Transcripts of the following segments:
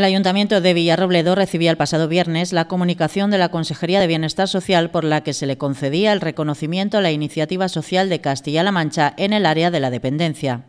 El Ayuntamiento de Villarrobledo recibía el pasado viernes la comunicación de la Consejería de Bienestar Social por la que se le concedía el reconocimiento a la iniciativa social de Castilla-La Mancha en el área de la dependencia.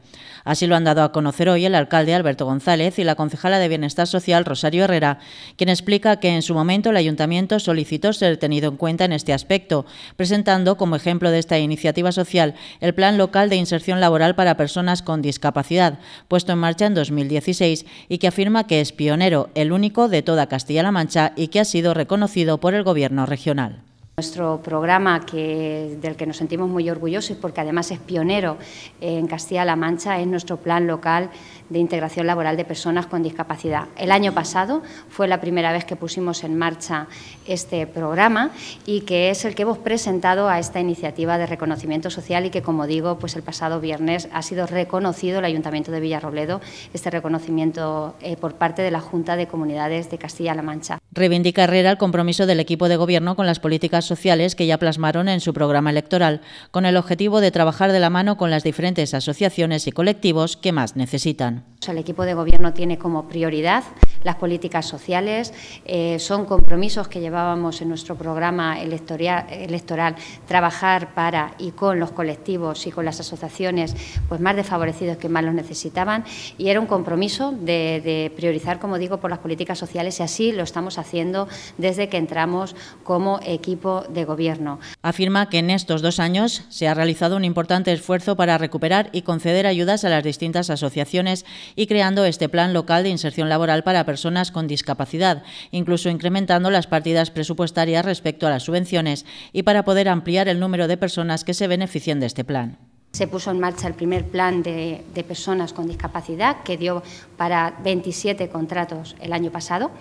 Así lo han dado a conocer hoy el alcalde Alberto González y la concejala de Bienestar Social Rosario Herrera, quien explica que en su momento el ayuntamiento solicitó ser tenido en cuenta en este aspecto, presentando como ejemplo de esta iniciativa social el Plan Local de Inserción Laboral para Personas con Discapacidad, puesto en marcha en 2016 y que afirma que es pionero, el único de toda Castilla-La Mancha y que ha sido reconocido por el Gobierno regional. Nuestro programa, que, del que nos sentimos muy orgullosos porque además es pionero en Castilla-La Mancha, es nuestro plan local de integración laboral de personas con discapacidad. El año pasado fue la primera vez que pusimos en marcha este programa y que es el que hemos presentado a esta iniciativa de reconocimiento social y que, como digo, pues el pasado viernes ha sido reconocido el Ayuntamiento de Villarrobledo, este reconocimiento eh, por parte de la Junta de Comunidades de Castilla-La Mancha. Reivindica Herrera el compromiso del equipo de gobierno con las políticas sociales que ya plasmaron en su programa electoral, con el objetivo de trabajar de la mano con las diferentes asociaciones y colectivos que más necesitan. El equipo de gobierno tiene como prioridad las políticas sociales, eh, son compromisos que llevábamos en nuestro programa electoral, electoral, trabajar para y con los colectivos y con las asociaciones pues más desfavorecidos que más los necesitaban y era un compromiso de, de priorizar, como digo, por las políticas sociales y así lo estamos haciendo haciendo desde que entramos como equipo de gobierno. Afirma que en estos dos años se ha realizado un importante esfuerzo para recuperar y conceder ayudas a las distintas asociaciones y creando este plan local de inserción laboral para personas con discapacidad, incluso incrementando las partidas presupuestarias respecto a las subvenciones y para poder ampliar el número de personas que se beneficien de este plan. Se puso en marcha el primer plan de, personas con discapacidad que dio para 27 contratos el año pasado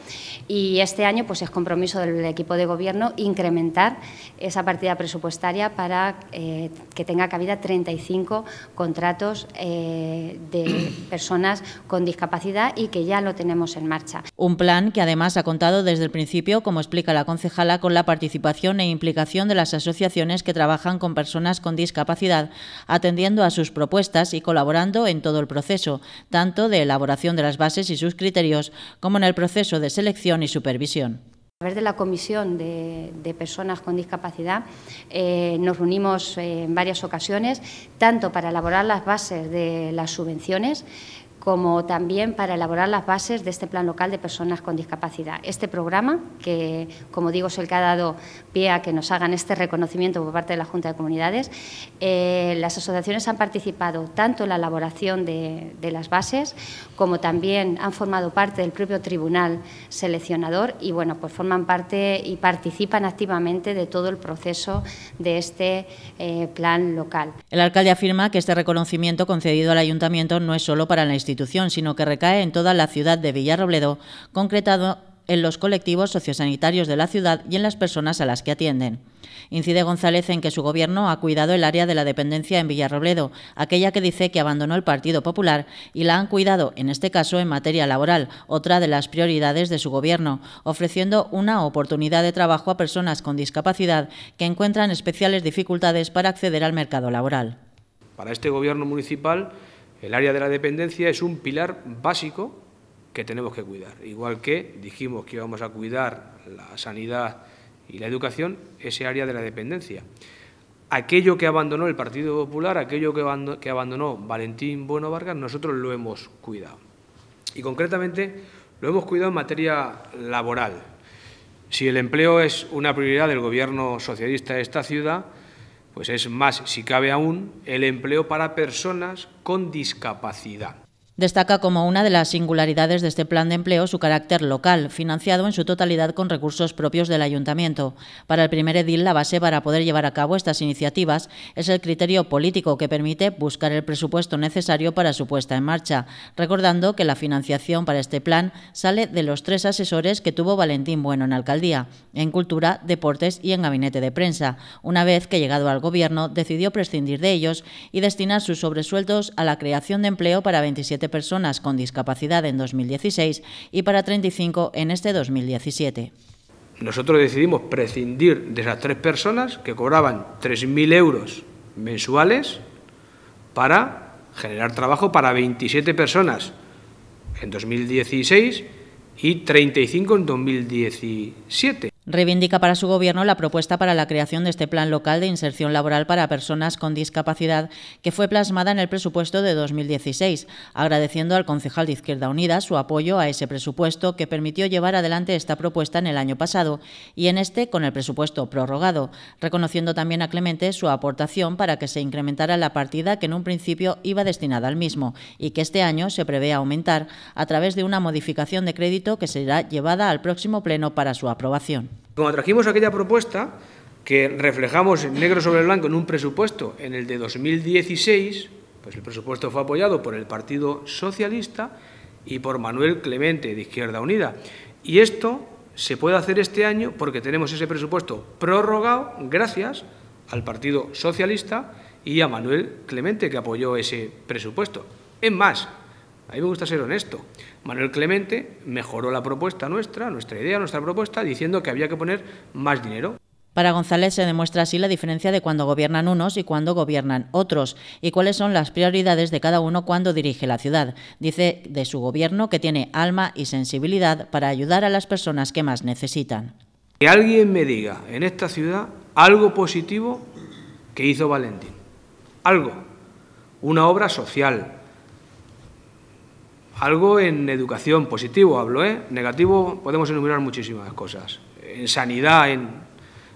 y este año pues es compromiso del equipo de gobierno incrementar esa partida presupuestaria para eh, que tenga cabida 35 contratos eh, de personas con discapacidad y que ya lo tenemos en marcha. Un plan que además ha contado desde el principio, como explica la concejala, con la participación e implicación de las asociaciones que trabajan con personas con discapacidad atendiendo a sus propuestas y colaborando en todo el proceso, tanto de elaboración de las bases y sus criterios como en el proceso de selección y supervisión. A través de la Comisión de, Personas con Discapacidad eh, nos reunimos eh, en varias ocasiones, tanto para elaborar las bases de las subvenciones como también para elaborar las bases de este plan local de personas con discapacidad. Este programa, que como digo es el que ha dado pie a que nos hagan este reconocimiento por parte de la Junta de Comunidades, eh, las asociaciones han participado tanto en la elaboración de, las bases como también han formado parte del propio tribunal seleccionador y bueno, pues forman parte y participan activamente de todo el proceso de este eh, plan local. El alcalde afirma que este reconocimiento concedido al ayuntamiento no es solo para la institución sino que recae en toda la ciudad de Villarrobledo, concretado en los colectivos sociosanitarios de la ciudad y en las personas a las que atienden. Incide González en que su gobierno ha cuidado el área de la dependencia en Villarrobledo, aquella que dice que abandonó el Partido Popular, y la han cuidado, en este caso, en materia laboral, otra de las prioridades de su gobierno, ofreciendo una oportunidad de trabajo a personas con discapacidad que encuentran especiales dificultades para acceder al mercado laboral. Para este gobierno municipal, el área de la dependencia es un pilar básico que tenemos que cuidar. Igual que dijimos que íbamos a cuidar la sanidad y la educación, ese área de la dependencia. Aquello que abandonó el Partido Popular, aquello que abandonó Valentín Bueno Vargas, nosotros lo hemos cuidado. Y concretamente lo hemos cuidado en materia laboral. Si el empleo es una prioridad del Gobierno socialista de esta ciudad, pues es más, si cabe aún, el empleo para personas con discapacidad. Destaca como una de las singularidades de este plan de empleo su carácter local, financiado en su totalidad con recursos propios del ayuntamiento. Para el primer edil, la base para poder llevar a cabo estas iniciativas es el criterio político que permite buscar el presupuesto necesario para su puesta en marcha, recordando que la financiación para este plan sale de los tres asesores que tuvo Valentín Bueno en alcaldía, en cultura, deportes y en gabinete de prensa, una vez que llegado al gobierno decidió prescindir de ellos y destinar sus sobresueldos a la creación de empleo para 27 personas con discapacidad en 2016 y para 35 en este 2017. Nosotros decidimos prescindir de esas tres personas que cobraban 3.000 euros mensuales para generar trabajo para 27 personas en 2016 y 35 en 2017 reivindica para su gobierno la propuesta para la creación de este plan local de inserción laboral para personas con discapacidad que fue plasmada en el presupuesto de 2016, agradeciendo al concejal de Izquierda Unida su apoyo a ese presupuesto que permitió llevar adelante esta propuesta en el año pasado y en este con el presupuesto prorrogado, reconociendo también a Clemente su aportación para que se incrementara la partida que en un principio iba destinada al mismo y que este año se prevé aumentar a través de una modificación de crédito que será llevada al próximo pleno para su aprobación. Cuando trajimos aquella propuesta, que reflejamos en negro sobre blanco en un presupuesto en el de 2016, pues el presupuesto fue apoyado por el Partido Socialista y por Manuel Clemente de Izquierda Unida. Y esto se puede hacer este año porque tenemos ese presupuesto prorrogado gracias al Partido Socialista y a Manuel Clemente que apoyó ese presupuesto. Es más, a mí me gusta ser honesto. Manuel Clemente mejoró la propuesta nuestra, nuestra idea, nuestra propuesta, diciendo que había que poner más dinero. Para González se demuestra así la diferencia de cuando gobiernan unos y cuando gobiernan otros, y cuáles son las prioridades de cada uno cuando dirige la ciudad. Dice de su gobierno que tiene alma y sensibilidad para ayudar a las personas que más necesitan. Que alguien me diga en esta ciudad algo positivo que hizo Valentín. Algo. Una obra social, algo en educación, positivo hablo, ¿eh? negativo podemos enumerar muchísimas cosas. En sanidad, en...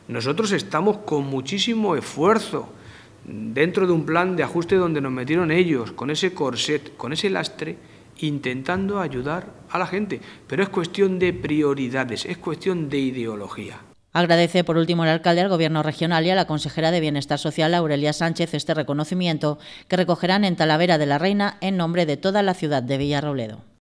nosotros estamos con muchísimo esfuerzo dentro de un plan de ajuste donde nos metieron ellos, con ese corset, con ese lastre, intentando ayudar a la gente. Pero es cuestión de prioridades, es cuestión de ideología. Agradece por último el alcalde al Gobierno regional y a la consejera de Bienestar Social, Aurelia Sánchez, este reconocimiento que recogerán en Talavera de la Reina en nombre de toda la ciudad de Villarrobledo.